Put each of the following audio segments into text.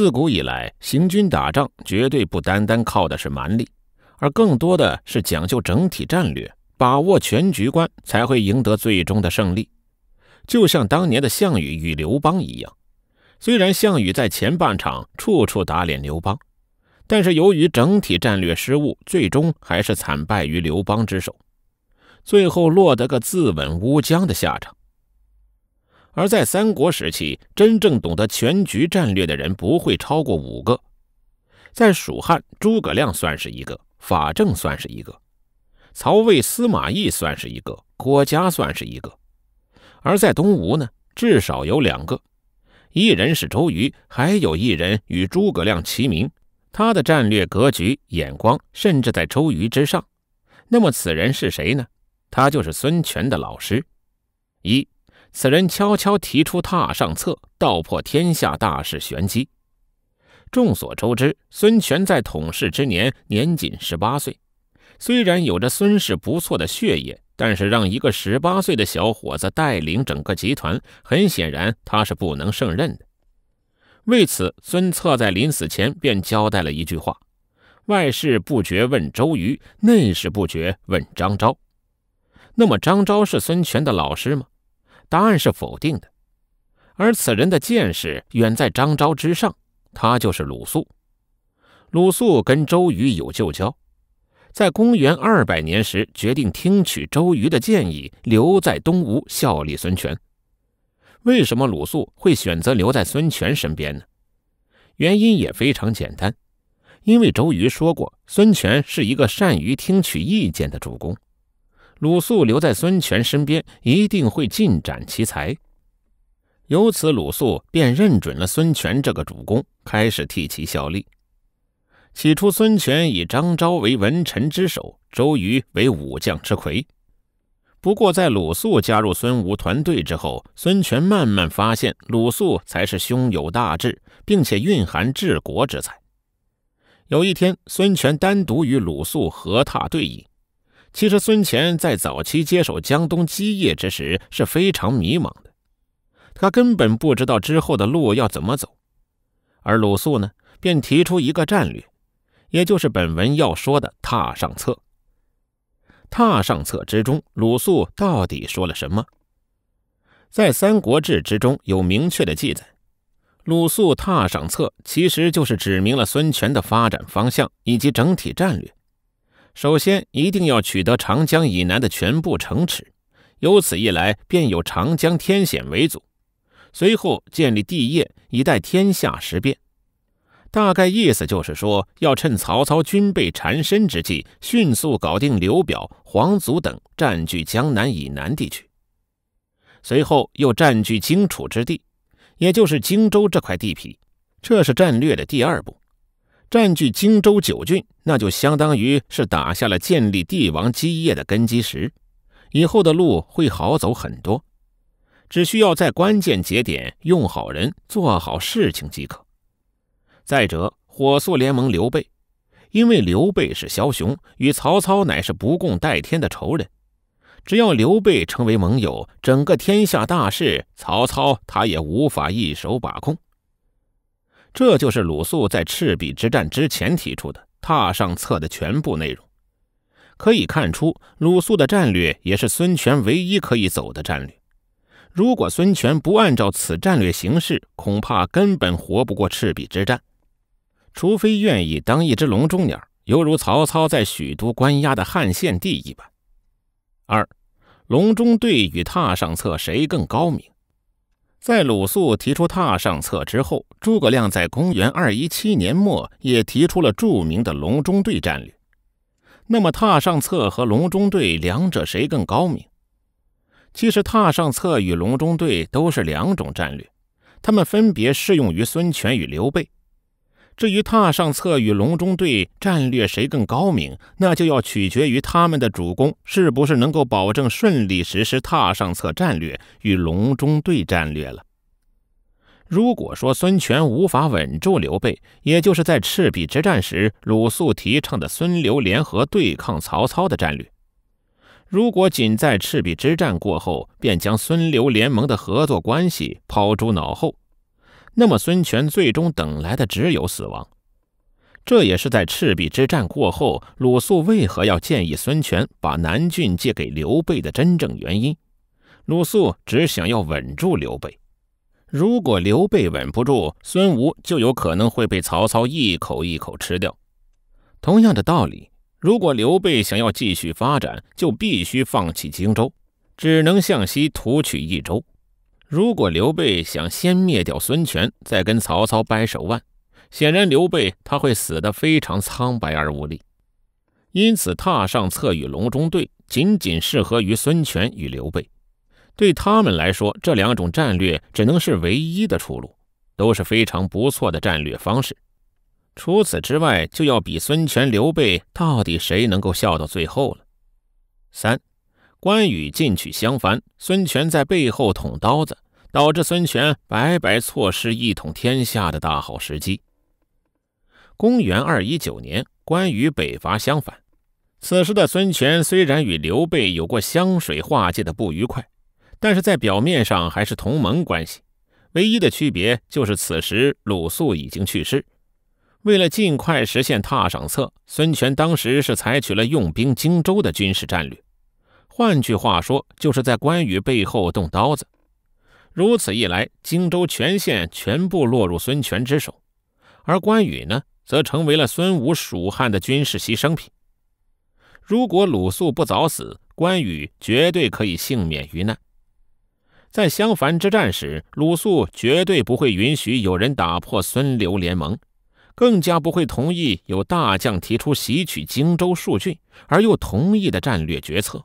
自古以来，行军打仗绝对不单单靠的是蛮力，而更多的是讲究整体战略，把握全局观，才会赢得最终的胜利。就像当年的项羽与刘邦一样，虽然项羽在前半场处处打脸刘邦，但是由于整体战略失误，最终还是惨败于刘邦之手，最后落得个自刎乌江的下场。而在三国时期，真正懂得全局战略的人不会超过五个。在蜀汉，诸葛亮算是一个，法正算是一个，曹魏司马懿算是一个，郭嘉算是一个。而在东吴呢，至少有两个，一人是周瑜，还有一人与诸葛亮齐名，他的战略格局、眼光甚至在周瑜之上。那么此人是谁呢？他就是孙权的老师一。此人悄悄提出踏上策，道破天下大事玄机。众所周知，孙权在统治之年年仅十八岁，虽然有着孙氏不错的血液，但是让一个十八岁的小伙子带领整个集团，很显然他是不能胜任的。为此，孙策在临死前便交代了一句话：“外事不决问周瑜，内事不决问张昭。”那么，张昭是孙权的老师吗？答案是否定的，而此人的见识远在张昭之上，他就是鲁肃。鲁肃跟周瑜有旧交，在公元二百年时，决定听取周瑜的建议，留在东吴效力孙权。为什么鲁肃会选择留在孙权身边呢？原因也非常简单，因为周瑜说过，孙权是一个善于听取意见的主公。鲁肃留在孙权身边，一定会尽展其才。由此，鲁肃便认准了孙权这个主公，开始替其效力。起初，孙权以张昭为文臣之首，周瑜为武将之魁。不过，在鲁肃加入孙吴团队之后，孙权慢慢发现鲁肃才是胸有大志，并且蕴含治国之才。有一天，孙权单独与鲁肃和榻对饮。其实，孙权在早期接手江东基业之时是非常迷茫的，他根本不知道之后的路要怎么走。而鲁肃呢，便提出一个战略，也就是本文要说的“踏上策”。踏上策之中，鲁肃到底说了什么？在《三国志》之中有明确的记载，鲁肃“踏上策”其实就是指明了孙权的发展方向以及整体战略。首先，一定要取得长江以南的全部城池，由此一来，便有长江天险为阻。随后，建立帝业，以待天下时变。大概意思就是说，要趁曹操军备缠身之际，迅速搞定刘表、黄祖等占据江南以南地区，随后又占据荆楚之地，也就是荆州这块地皮。这是战略的第二步。占据荆州九郡，那就相当于是打下了建立帝王基业的根基石，以后的路会好走很多。只需要在关键节点用好人、做好事情即可。再者，火速联盟刘备，因为刘备是枭雄，与曹操乃是不共戴天的仇人。只要刘备成为盟友，整个天下大事，曹操他也无法一手把控。这就是鲁肃在赤壁之战之前提出的“榻上策”的全部内容。可以看出，鲁肃的战略也是孙权唯一可以走的战略。如果孙权不按照此战略行事，恐怕根本活不过赤壁之战。除非愿意当一只笼中鸟，犹如曹操在许都关押的汉献帝一般。二，笼中对与榻上策谁更高明？在鲁肃提出“榻上策”之后，诸葛亮在公元217年末也提出了著名的“隆中对”战略。那么，“榻上策”和“隆中对”两者谁更高明？其实，“榻上策”与“隆中对”都是两种战略，它们分别适用于孙权与刘备。至于榻上策与隆中对战略谁更高明，那就要取决于他们的主公是不是能够保证顺利实施榻上策战略与隆中对战略了。如果说孙权无法稳住刘备，也就是在赤壁之战时，鲁肃提倡的孙刘联合对抗曹操的战略，如果仅在赤壁之战过后便将孙刘联盟的合作关系抛诸脑后。那么，孙权最终等来的只有死亡。这也是在赤壁之战过后，鲁肃为何要建议孙权把南郡借给刘备的真正原因。鲁肃只想要稳住刘备，如果刘备稳不住，孙吴就有可能会被曹操一口一口吃掉。同样的道理，如果刘备想要继续发展，就必须放弃荆州，只能向西图取益州。如果刘备想先灭掉孙权，再跟曹操掰手腕，显然刘备他会死得非常苍白而无力。因此，踏上策与隆中对仅仅适合于孙权与刘备，对他们来说，这两种战略只能是唯一的出路，都是非常不错的战略方式。除此之外，就要比孙权、刘备到底谁能够笑到最后了。三。关羽进取相反，孙权在背后捅刀子，导致孙权白白错失一统天下的大好时机。公元二一九年，关羽北伐相反，此时的孙权虽然与刘备有过湘水化界的不愉快，但是在表面上还是同盟关系。唯一的区别就是此时鲁肃已经去世。为了尽快实现踏上策，孙权当时是采取了用兵荆州的军事战略。换句话说，就是在关羽背后动刀子。如此一来，荆州全线全部落入孙权之手，而关羽呢，则成为了孙吴蜀汉的军事牺牲品。如果鲁肃不早死，关羽绝对可以幸免于难。在襄樊之战时，鲁肃绝对不会允许有人打破孙刘联盟，更加不会同意有大将提出袭取荆州数郡而又同意的战略决策。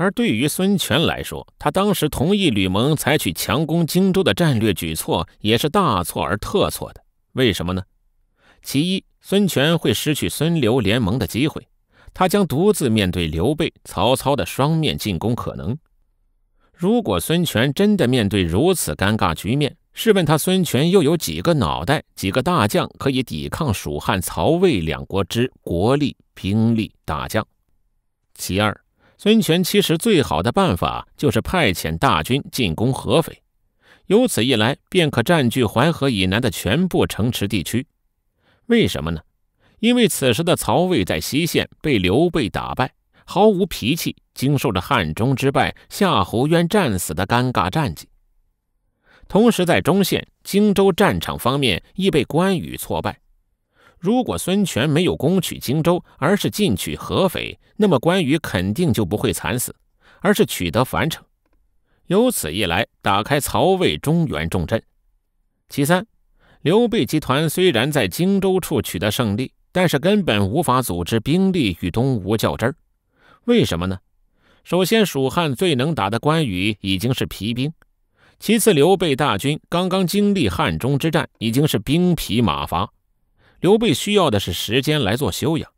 而对于孙权来说，他当时同意吕蒙采取强攻荆州的战略举措，也是大错而特错的。为什么呢？其一，孙权会失去孙刘联盟的机会，他将独自面对刘备、曹操的双面进攻可能。如果孙权真的面对如此尴尬局面，试问他孙权又有几个脑袋、几个大将可以抵抗蜀汉、曹魏两国之国力、兵力、大将？其二。孙权其实最好的办法就是派遣大军进攻合肥，由此一来便可占据淮河以南的全部城池地区。为什么呢？因为此时的曹魏在西线被刘备打败，毫无脾气，经受着汉中之败、夏侯渊战死的尴尬战绩；同时在中线荆州战场方面亦被关羽挫败。如果孙权没有攻取荆州，而是进取合肥，那么关羽肯定就不会惨死，而是取得樊城。由此一来，打开曹魏中原重镇。其三，刘备集团虽然在荆州处取得胜利，但是根本无法组织兵力与东吴较真儿。为什么呢？首先，蜀汉最能打的关羽已经是疲兵；其次，刘备大军刚刚经历汉中之战，已经是兵疲马乏。刘备需要的是时间来做修养，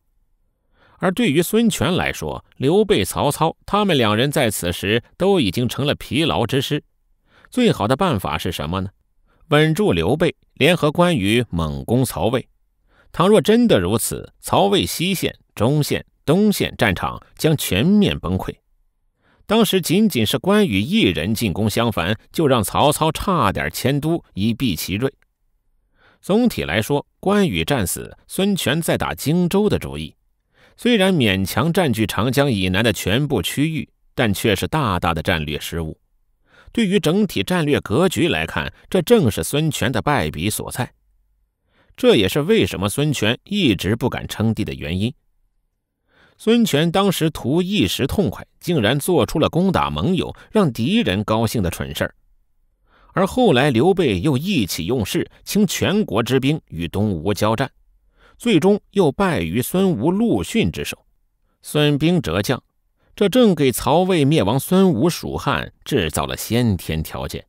而对于孙权来说，刘备、曹操，他们两人在此时都已经成了疲劳之师。最好的办法是什么呢？稳住刘备，联合关羽猛攻曹魏。倘若真的如此，曹魏西线、中线、东线战场将全面崩溃。当时仅仅是关羽一人进攻襄樊，就让曹操差点迁都以避其锐。总体来说，关羽战死，孙权在打荆州的主意。虽然勉强占据长江以南的全部区域，但却是大大的战略失误。对于整体战略格局来看，这正是孙权的败笔所在。这也是为什么孙权一直不敢称帝的原因。孙权当时图一时痛快，竟然做出了攻打盟友、让敌人高兴的蠢事儿。而后来，刘备又意气用事，倾全国之兵与东吴交战，最终又败于孙吴陆逊之手，损兵折将。这正给曹魏灭亡孙吴、蜀汉制造了先天条件。